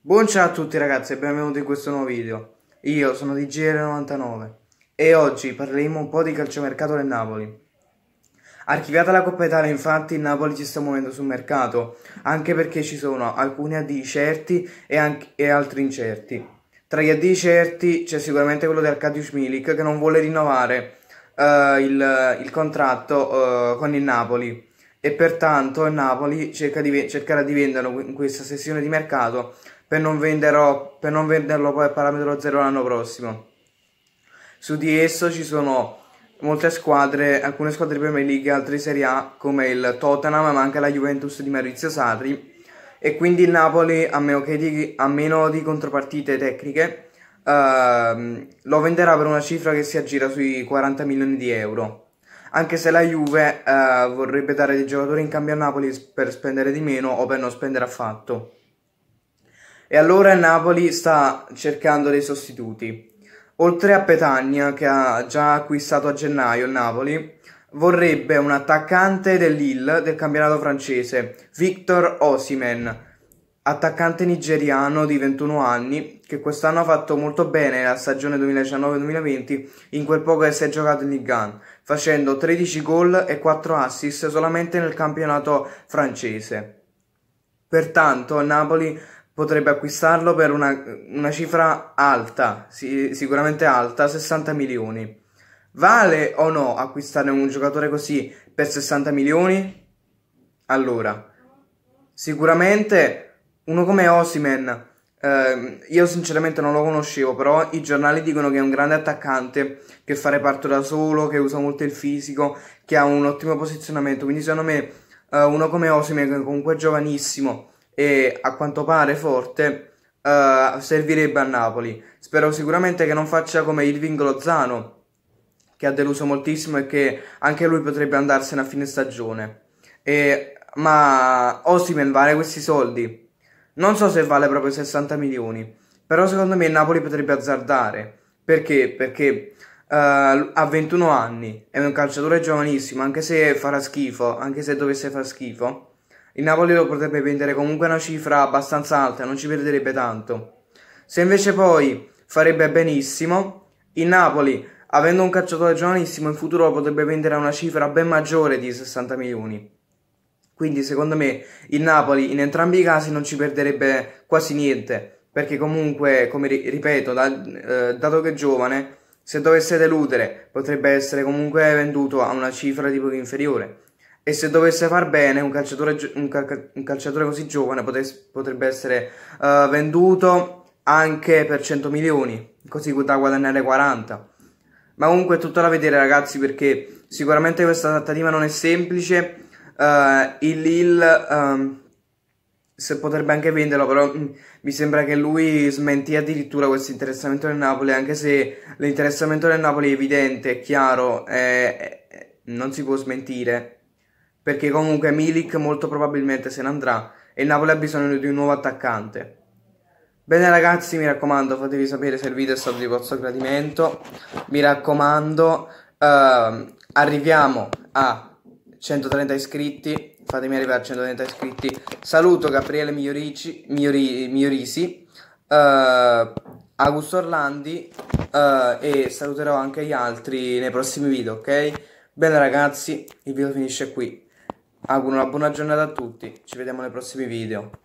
Buon ciao a tutti ragazzi e benvenuti in questo nuovo video. Io sono DGR99 e oggi parleremo un po' di calciomercato del Napoli. Archiviata la Coppa Italia, infatti, il Napoli ci sta muovendo sul mercato, anche perché ci sono alcuni addii certi e, anche, e altri incerti. Tra gli addii certi c'è sicuramente quello di Arkadiusz Milik, che non vuole rinnovare uh, il, il, contratto uh, con il Napoli e pertanto il Napoli cerca di, cercherà di venderlo in questa sessione di mercato per non, venderò, per non venderlo poi a parametro zero l'anno prossimo. Su di esso ci sono molte squadre, alcune squadre di Premier League altre Serie A come il Tottenham ma anche la Juventus di Maurizio Sarri e quindi il Napoli a meno, di, a meno di contropartite tecniche uh, lo venderà per una cifra che si aggira sui 40 milioni di euro anche se la Juve uh, vorrebbe dare dei giocatori in cambio a Napoli per spendere di meno o per non spendere affatto e allora il Napoli sta cercando dei sostituti Oltre a Petagna, che ha già acquistato a gennaio il Napoli, vorrebbe un attaccante dell'Ill del campionato francese, Victor Osimen, attaccante nigeriano di 21 anni, che quest'anno ha fatto molto bene la stagione 2019-2020 in quel poco che si è giocato in Ligue 1, facendo 13 gol e 4 assist solamente nel campionato francese. Pertanto, Napoli potrebbe acquistarlo per una, una cifra alta, sì, sicuramente alta, 60 milioni. Vale o no acquistare un giocatore così per 60 milioni? Allora, sicuramente uno come Osimen, eh, io sinceramente non lo conoscevo, però i giornali dicono che è un grande attaccante, che fa reparto da solo, che usa molto il fisico, che ha un ottimo posizionamento, quindi secondo me eh, uno come Osimen, comunque giovanissimo, e a quanto pare forte uh, servirebbe a Napoli. Spero sicuramente che non faccia come Irving Lozano, che ha deluso moltissimo e che anche lui potrebbe andarsene a fine stagione. E, ma Osimen vale questi soldi. Non so se vale proprio 60 milioni, però secondo me il Napoli potrebbe azzardare. Perché? Perché uh, ha 21 anni, è un calciatore giovanissimo, anche se farà schifo, anche se dovesse far schifo il Napoli lo potrebbe vendere comunque a una cifra abbastanza alta, non ci perderebbe tanto. Se invece poi farebbe benissimo, il Napoli, avendo un calciatore giovanissimo, in futuro lo potrebbe vendere a una cifra ben maggiore di 60 milioni. Quindi secondo me il Napoli in entrambi i casi non ci perderebbe quasi niente, perché comunque, come ripeto, da, eh, dato che è giovane, se dovesse deludere potrebbe essere comunque venduto a una cifra di tipo inferiore. E se dovesse far bene, un calciatore, un cal un calciatore così giovane potrebbe essere uh, venduto anche per 100 milioni, così da guadagnare 40. Ma comunque è tutto da vedere ragazzi perché sicuramente questa trattativa non è semplice, uh, il Lille um, se potrebbe anche venderlo, però mh, mm, mi sembra che lui smentì addirittura questo interessamento del Napoli, anche se l'interessamento del Napoli è evidente, è chiaro, è, è, non si può smentire perché comunque Milik molto probabilmente se ne andrà e il Napoli ha bisogno di un nuovo attaccante. Bene ragazzi, mi raccomando, fatevi sapere se il video è stato di vostro gradimento. Mi raccomando, eh, arriviamo a 130 iscritti, fatemi arrivare a 130 iscritti. Saluto Gabriele Miorici, Miori, Miorisi, eh, Augusto Orlandi eh, e saluterò anche gli altri nei prossimi video, ok? Bene ragazzi, il video finisce qui. Auguro una buona giornata a tutti, ci vediamo nei prossimi video.